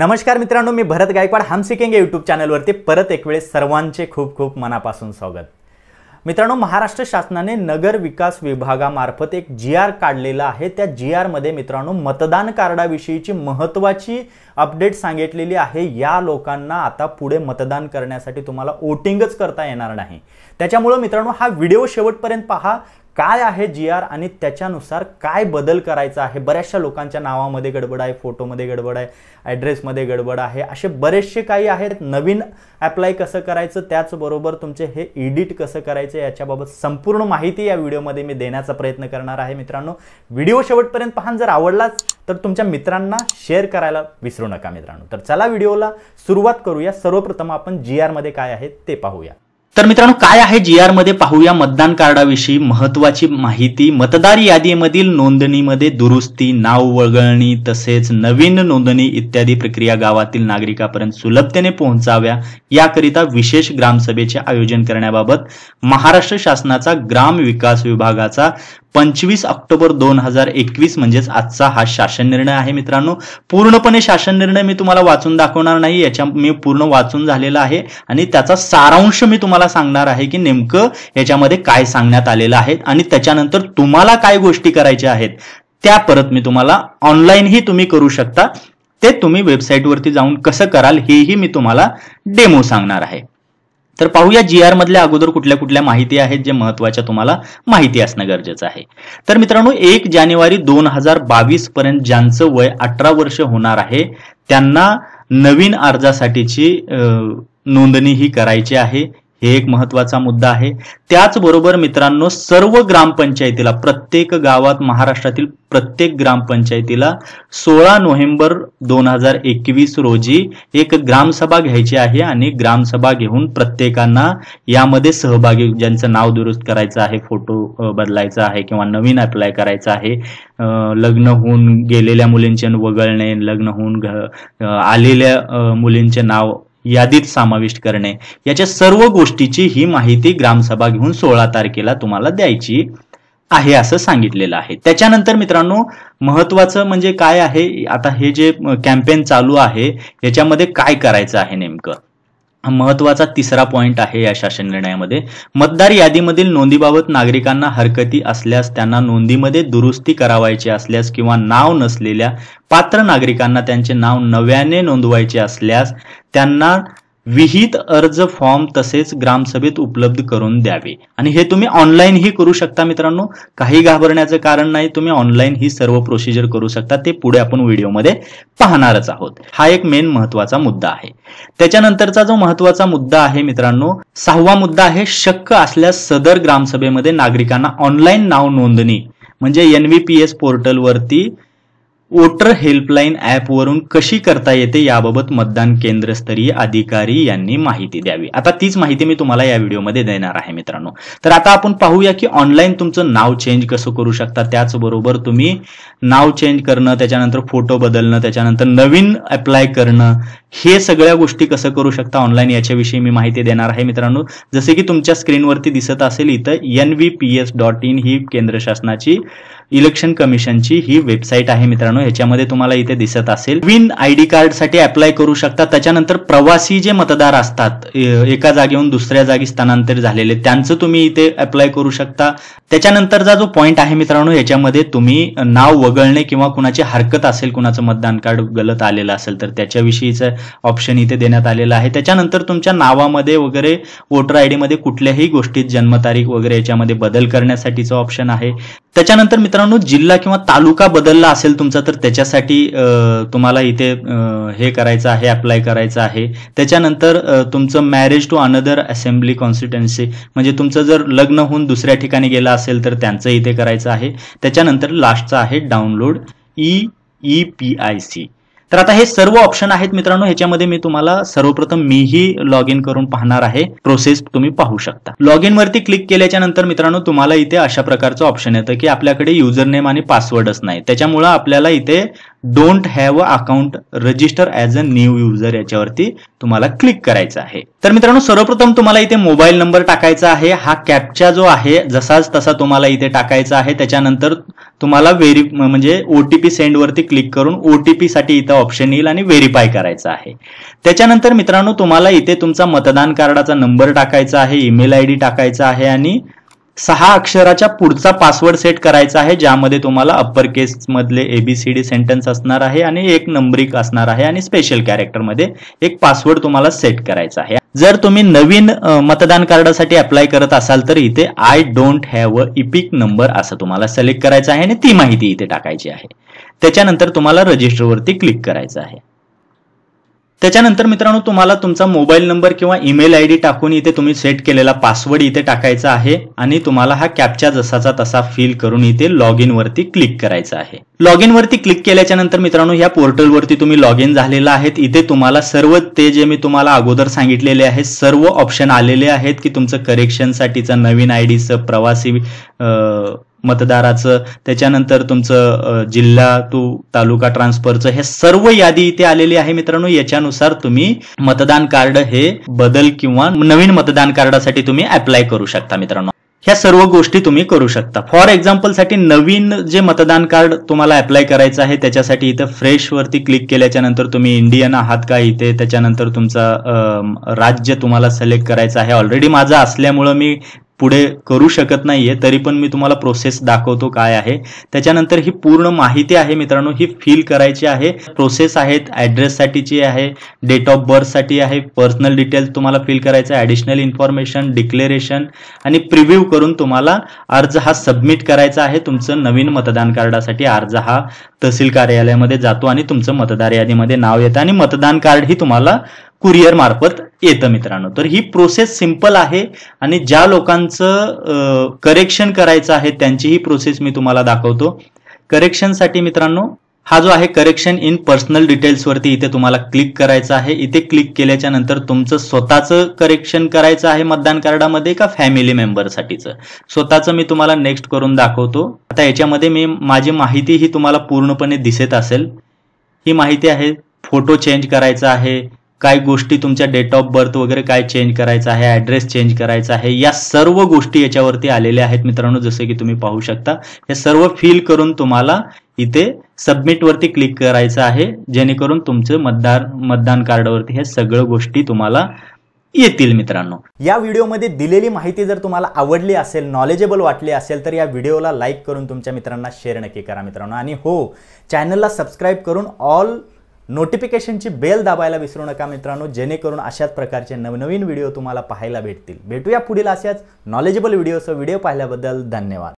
नमस्कार मित्रांनो मी भरत गायकवाड हम सिकेंगे यूट्यूब चॅनलवरती परत एक वेळेस सर्वांचे खूप खूप मनापासून स्वागत मित्रांनो महाराष्ट्र शासनाने नगर विकास विभागामार्फत एक जी आर काढलेला आहे त्या जी आरमध्ये मित्रांनो मतदान कार्डाविषयीची महत्त्वाची अपडेट सांगितलेली आहे या लोकांना आता पुढे मतदान करण्यासाठी तुम्हाला वोटिंगच करता येणार नाही त्याच्यामुळं मित्रांनो हा व्हिडिओ शेवटपर्यंत पहा काय आहे जी आर आणि त्याच्यानुसार काय बदल करायचा आहे बऱ्याचशा लोकांच्या नावामध्ये गडबड आहे फोटोमध्ये गडबड आहे ॲड्रेसमध्ये गडबड आहे असे बरेचसे काही आहेत नवीन ॲप्लाय कसं करायचं त्याचबरोबर तुमचे हे एडिट कसं करायचं याच्याबाबत संपूर्ण माहिती या व्हिडिओमध्ये मी देण्याचा प्रयत्न करणार आहे मित्रांनो व्हिडिओ शेवटपर्यंत पाहून जर आवडलाच तर तुमच्या मित्रांना शेअर करायला विसरू नका मित्रांनो तर चला व्हिडिओला सुरुवात करूया सर्वप्रथम आपण जी आरमध्ये काय आहे ते पाहूया तर मित्रांनो काय आहे जी आर मध्ये पाहूया मतदान कार्डाविषयी महत्वाची माहिती मतदार यादीमधील नोंदणीमध्ये दुरुस्ती नाव वगळणी तसेच नवीन नोंदणी इत्यादी प्रक्रिया गावातील नागरिकांपर्यंत सुलभतेने पोहोचाव्या याकरिता विशेष ग्रामसभेचे आयोजन करण्याबाबत महाराष्ट्र शासनाचा ग्राम विकास विभागाचा पंचवीस ऑक्टोबर दोन हजार एकवीस म्हणजेच आजचा हा शासन निर्णय आहे मित्रांनो पूर्णपणे शासन निर्णय मी तुम्हाला वाचून दाखवणार नाही याच्या मी पूर्ण वाचून झालेला आहे आणि त्याचा सारांश मी तुम्हाला तुम्हाला सांगणार आहे की नेमकं याच्यामध्ये काय सांगण्यात आलेलं आहे आणि त्याच्यानंतर तुम्हाला काय गोष्टी करायच्या आहेत त्या परत मी तुम्हाला ऑनलाईनही तुम्ही करू शकता ते तुम्ही वेबसाईटवरती जाऊन कसं कराल हेही मी तुम्हाला डेमो सांगणार आहे तर पाहूया जी आर मधल्या अगोदर कुठल्या कुठल्या माहिती आहेत जे महत्वाच्या तुम्हाला माहिती असणं गरजेचं आहे तर मित्रांनो एक जानेवारी दोन हजार बावीस पर्यंत ज्यांचं वय अठरा वर्ष होणार आहे त्यांना नवीन अर्जासाठीची नोंदणी ही करायची आहे हे एक महत्वाचा मुद्दा आहे त्याचबरोबर मित्रांनो सर्व ग्रामपंचायतीला प्रत्येक गावात महाराष्ट्रातील प्रत्येक ग्रामपंचायतीला सोळा नोव्हेंबर दोन हजार एकवीस रोजी एक ग्रामसभा घ्यायची आहे आणि ग्रामसभा घेऊन प्रत्येकांना यामध्ये सहभागी ज्यांचं नाव दुरुस्त करायचं आहे फोटो बदलायचा आहे किंवा नवीन अप्लाय करायचा आहे लग्न होऊन गेलेल्या मुलींचे वगळणे लग्न होऊन आलेल्या मुलींचे नाव यादीत समाविष्ट करणे याच्या सर्व गोष्टीची ही माहिती ग्रामसभा घेऊन सोळा तारखेला तुम्हाला द्यायची आहे असं सांगितलेलं आहे त्याच्यानंतर मित्रांनो महत्वाचं म्हणजे काय आहे आता हे जे कॅम्पेन चालू आहे याच्यामध्ये काय करायचं आहे नेमकं महत्वाचा तिसरा पॉईंट आहे या शासन निर्णयामध्ये मतदार यादीमधील नोंदीबाबत नागरिकांना हरकती असल्यास त्यांना नोंदीमध्ये दुरुस्ती करावायची असल्यास किंवा नाव नसलेल्या पात्र नागरिकांना त्यांचे नाव नव्याने नोंदवायचे असल्यास त्यांना विहित अर्ज फॉर्म तसेच ग्रामसभेत उपलब्ध करून द्यावे आणि हे तुम्ही ऑनलाईनही करू शकता मित्रांनो काही घाबरण्याचं कारण नाही तुम्ही ऑनलाईन ही सर्व प्रोसिजर करू शकता ते पुढे आपण व्हिडिओमध्ये पाहणारच आहोत हा एक मेन महत्वाचा मुद्दा आहे त्याच्यानंतरचा जो महत्वाचा मुद्दा आहे मित्रांनो सहावा मुद्दा आहे शक्य असल्यास सदर ग्रामसभेमध्ये नागरिकांना ऑनलाईन नाव नोंदणी म्हणजे एन व्ही वरती वोटर हेल्पलाईन ॲपवरून कशी करता येते याबाबत मतदान केंद्रस्तरीय अधिकारी यांनी माहिती द्यावी आता तीच माहिती मी तुम्हाला या व्हिडिओमध्ये देणार आहे मित्रांनो तर आता आपण पाहूया की ऑनलाईन तुमचं नाव चेंज कसं करू शकता त्याचबरोबर तुम्ही नाव चेंज करणं त्याच्यानंतर फोटो बदलणं त्याच्यानंतर नवीन अप्लाय करणं हे सगळ्या गोष्टी कसं करू शकता ऑनलाईन याच्याविषयी मी माहिती देणार आहे मित्रांनो जसे की तुमच्या स्क्रीनवरती दिसत असेल इथं N V P S dot in ही केंद्र शासनाची इलेक्शन कमिशनची ही वेबसाईट आहे मित्रांनो मित्रांनो याच्यामध्ये तुम्हाला इथे दिसत असेल विन आय डी साठी अप्लाय करू शकता त्याच्यानंतर प्रवासी जे मतदार असतात एका जागेहून दुसऱ्या जागी स्थानांतरित झालेले त्यांचं तुम्ही इथे अप्लाय करू शकता त्याच्यानंतरचा जो पॉईंट आहे मित्रांनो याच्यामध्ये तुम्ही नाव वगळणे किंवा कुणाची हरकत असेल कुणाचं मतदान कार्ड गलत आलेलं असेल तर त्याच्याविषयीचं ऑप्शन इथे देण्यात आलेलं आहे त्याच्यानंतर तुमच्या नावामध्ये वगैरे वोटर मध्ये कुठल्याही गोष्टीत जन्मतारीख वगैरे याच्यामध्ये बदल करण्यासाठीचं ऑप्शन आहे त्याच्यानंतर मित्रांनो जिल्हा किंवा तालुका बदलला असेल तुमचा तर त्याच्यासाठी तुम्हाला इथे हे करायचं आहे अप्लाय करायचं आहे त्याच्यानंतर तुमचं marriage to another assembly constituency म्हणजे तुमचं जर लग्न होऊन दुसऱ्या ठिकाणी गेलं असेल तर त्यांचं इथे करायचं आहे त्याच्यानंतर लास्टचं आहे download E E P I C तर आता हे सर्व ऑप्शन आहेत मित्रांनो ह्याच्यामध्ये मी तुम्हाला सर्वप्रथम मीही लॉग इन करून पाहणार आहे प्रोसेस तुम्ही पाहू शकता लॉग इन वरती क्लिक केल्याच्या नंतर मित्रांनो तुम्हाला इथे अशा प्रकारचं ऑप्शन येतं की आपल्याकडे युजर नेम आणि पासवर्डच नाही त्याच्यामुळे आपल्याला इथे don't have a account register as a new user याच्यावरती तुम्हाला क्लिक करायचं आहे तर मित्रांनो सर्वप्रथम तुम्हाला इथे मोबाईल नंबर टाकायचा आहे हा कॅपचा जो आहे जसाच तसा तुम्हाला इथे टाकायचा आहे त्याच्यानंतर तुम्हाला व्हेरी म्हणजे ओटीपी सेंडवरती क्लिक करून ओटीपी साठी इथं ऑप्शन येईल आणि व्हेरीफाय करायचा आहे त्याच्यानंतर मित्रांनो तुम्हाला इथे तुमचा मतदान कार्डाचा नंबर टाकायचा आहे ईमेल आयडी टाकायचा आहे आणि सहा अक्षराच्या पुढचा पासवर्ड सेट करायचा आहे ज्यामध्ये तुम्हाला अप्पर मधले एबीसीडी सेंटेन्स असणार आहे आणि एक नंबरिक असणार आहे आणि स्पेशल कॅरेक्टरमध्ये एक पासवर्ड तुम्हाला सेट करायचा आहे जर तुम्ही नवीन मतदान कार्डासाठी अप्लाय करत असाल तर इथे I don't have a EPIC number असं तुम्हाला सिलेक्ट करायचं आहे आणि ती माहिती इथे टाकायची आहे त्याच्यानंतर तुम्हाला रजिस्टरवरती क्लिक करायचं आहे त्याच्यानंतर मित्रांनो तुम्हाला तुमचा मोबाईल नंबर किंवा ईमेल आय डी टाकून इथे तुम्ही सेट केलेला पासवर्ड इथे टाकायचा आहे आणि तुम्हाला हा कॅपचा जसाचा तसा फिल करून इथे लॉग इन वरती क्लिक करायचा आहे लॉग इन वरती क्लिक केल्याच्या नंतर मित्रांनो या पोर्टलवरती तुम्ही लॉग इन झालेला आहे इथे तुम्हाला सर्व ते जे मी तुम्हाला अगोदर सांगितलेले आहे सर्व ऑप्शन आलेले आहेत की तुमचं साठीचा नवीन आय डीचं प्रवासी मतदाराचं त्याच्यानंतर तुमचं जिल्हा तू तालुका ट्रान्सफरचं हे सर्व यादी इथे आलेली आहे मित्रांनो याच्यानुसार तुम्ही मतदान कार्ड हे बदल किंवा नवीन मतदान कार्डासाठी तुम्ही अप्लाय करू शकता मित्रांनो ह्या सर्व गोष्टी तुम्ही करू शकता फॉर एक्झाम्पल साठी नवीन जे मतदान कार्ड तुम्हाला अप्लाय करायचं आहे त्याच्यासाठी इथं वरती क्लिक केल्याच्या नंतर तुम्ही इंडियन आहात का इथे त्याच्यानंतर तुमचा राज्य तुम्हाला सिलेक्ट करायचं आहे ऑलरेडी माझं असल्यामुळं मी पुढे करू शकत नाहीये तरी पण मी तुम्हाला प्रोसेस दाखवतो काय आहे त्याच्यानंतर ही पूर्ण माहिती आहे मित्रांनो ही फिल करायची आहे प्रोसेस आहेत ॲड्रेससाठीची आहे डेट ऑफ बर्थसाठी आहे पर्सनल डिटेल्स तुम्हाला फिल करायचं आहे ॲडिशनल इन्फॉर्मेशन डिक्लेरेशन आणि प्रिव्ह्यू करून तुम्हाला अर्ज हा सबमिट करायचा आहे तुमचं नवीन मतदान कार्डासाठी अर्ज हा तहसील कार्यालयामध्ये जातो आणि तुमचं मतदार यादीमध्ये नाव येतं आणि मतदान कार्ड ही तुम्हाला कुरिअर मार्फत येतं मित्रांनो तर ही प्रोसेस सिंपल आहे आणि ज्या लोकांचं करेक्शन करायचं आहे त्यांची ही प्रोसेस मी तुम्हाला दाखवतो करेक्शनसाठी मित्रांनो हा जो आहे करेक्शन इन पर्सनल डिटेल्सवरती इथे तुम्हाला क्लिक करायचं आहे इथे क्लिक केल्याच्या नंतर तुमचं स्वतःचं करेक्शन करायचं आहे मतदान कार्डामध्ये का फॅमिली मेंबरसाठीचं स्वतःचं मी तुम्हाला नेक्स्ट करून दाखवतो आता याच्यामध्ये मी माझी माहिती ही तुम्हाला पूर्णपणे दिसत असेल ही माहिती आहे फोटो चेंज करायचा आहे काय गोष्टी तुमच्या डेट ऑफ बर्थ वगैरे काय चेंज करायचं आहे ॲड्रेस चेंज करायचा आहे या सर्व गोष्टी याच्यावरती आलेल्या आहेत मित्रांनो जसं की तुम्ही पाहू शकता हे सर्व फिल करून तुम्हाला इथे सबमिटवरती क्लिक करायचं आहे जेणेकरून तुमचं मतदार मतदान कार्डवरती हे सगळं गोष्टी तुम्हाला येतील मित्रांनो या व्हिडिओमध्ये दिलेली माहिती जर तुम्हाला आवडली असेल नॉलेजेबल वाटली असेल तर या व्हिडिओला लाईक करून तुमच्या मित्रांना शेअर नक्की करा मित्रांनो आणि हो चॅनलला सबस्क्राईब करून ऑल नोटिफिकेशनची बेल दाबायला विसरू नका मित्रांनो जेणेकरून अशाच प्रकारचे नवनवीन व्हिडिओ तुम्हाला पाहायला भेटतील भेटूया पुढील अशाच नॉलेजेबल व्हिडिओचा व्हिडिओ पाहिल्याबद्दल धन्यवाद